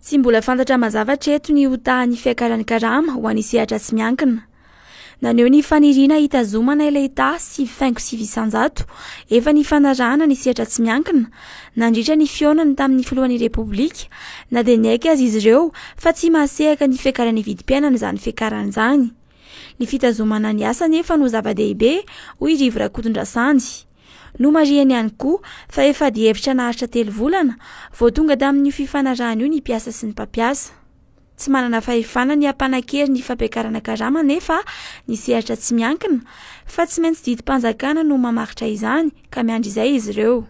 tsy mbola fantatra mazavatra eto ny otahany fiankaranykarama ho an'nysehatra tsy miankina naneo ny fanirina hitazomana ilaita sy fink sivisanjato efa ny fanarana nysehatra tsy miankina nandritra ny fionany tamin'ny filohan'nyi repoblika na de ny aiky azy izy ireo fa tsy mahasehaka ny fiankarany ividimpianany zany finkaran' izany ny fitazomana ny asanyefa no zava-dehibe horivra koton-dra sany no mariany ihany koa fa efa di hevitra naharitra telo volana vo tonga da amin'ny fifanarahna io ny mpiasa sy ny mpampiasa tsy manana fahefana ny ampanankery ny fampiakarana karamanefa niseritra tsy miankina fa tsy maintsy didympanjakana no mamaritra izany ka miandry izay izy ireo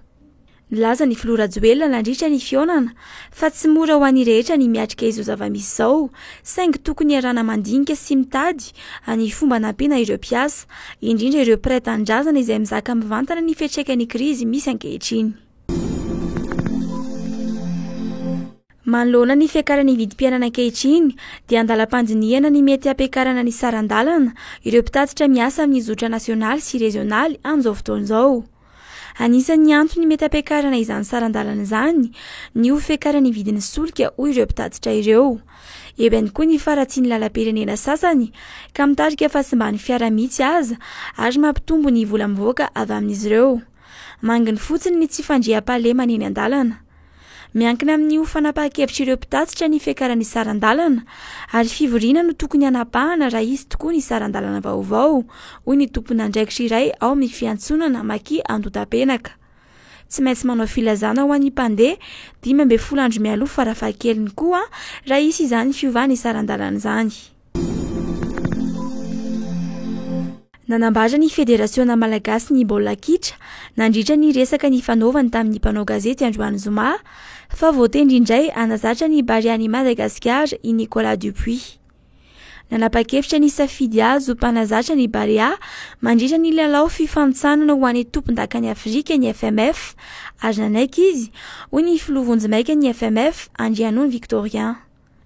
nlaza ny filorajelona na ndritra ny fonana fa tsy mora ho an'nyrehetra ny miatrika izo zava-misy zao saingy tokony arana mandinika sy mitady ny fomba nampiana ireoasa inrndra ireo pretandrazana izay mizaka mivantana ny fetraikany kriz misy ankehitrinymanolona ny fiakarany vidimpianana ankehitriny di andala-pandiniana ny mety ampiakarana ny sarandalana ireo pitatitra miasa miny zotra naionaly syy anisany antony mety ampiakarana izany saran-dalana izany ny hofiakarany ividin'ny solika hoy ireo ampitatitra ireo eby any koa ny faratia ny lalamperenena sasany ka mitarika fa sy mba ny fiaramihitsy aza ary mampitombo ny volamivoaka avy amin'izy ireo manginy fotsinyny tsy fandreampale maneny an-dalana miankina amin'ny hofanapaha-kevitraireo mpitasitra ny fiakaran'saran-dalana ary fivorina no tokony anapahana raha izy tokoa ny sarandalana vaovao hoy ny tompony andraikitra iray ao amin'ny fiantsonana maki andota-penaka tsy maintsy manao filazana ho an'ny mpandeha dima mbe fol andro mialofa rahafahakeliny koa raha isy izany fiovanaisarandalana izany nanambatra ni federasiona malagasi ny baoliakitra nandritra ny resaka ny fanavany tamin'ny mpanao gazety iandroane zoma fa voatendraindray anazatra ny baria ni madagasikara i nikolas dupuits nanapa-kefitra nisafidy azy o mpanazatra ny baria mandritra ny lalao fifanotsanana ho any tompon-daka ny afrika ny fmf aryna anaiky izy oy ny filovonjymaika ny fmf andrianony victoria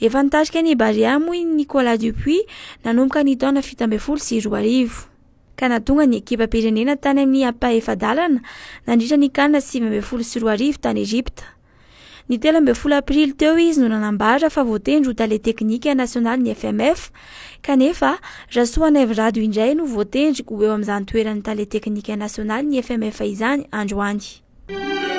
efanitaika ny bariamo nikolas dupuis nanomboka nyitaona fi mby fol syri ka natonga ny ekipa pirenena tany amin'y amp efadalana nandrira nikana syvy olsyri tany ezipta ny telomb foo aprily teo izy no nanambara fa voatendro taleteknika nasionalyny fmf kanefa rasona indray no voatendrikeo amzantoeran'ny tale teknikanasionalyny fmfizany androay